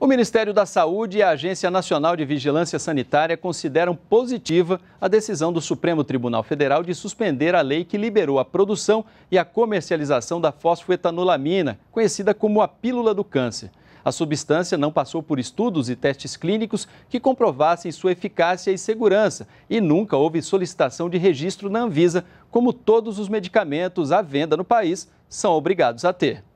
O Ministério da Saúde e a Agência Nacional de Vigilância Sanitária consideram positiva a decisão do Supremo Tribunal Federal de suspender a lei que liberou a produção e a comercialização da fosfoetanolamina, conhecida como a pílula do câncer. A substância não passou por estudos e testes clínicos que comprovassem sua eficácia e segurança e nunca houve solicitação de registro na Anvisa, como todos os medicamentos à venda no país são obrigados a ter.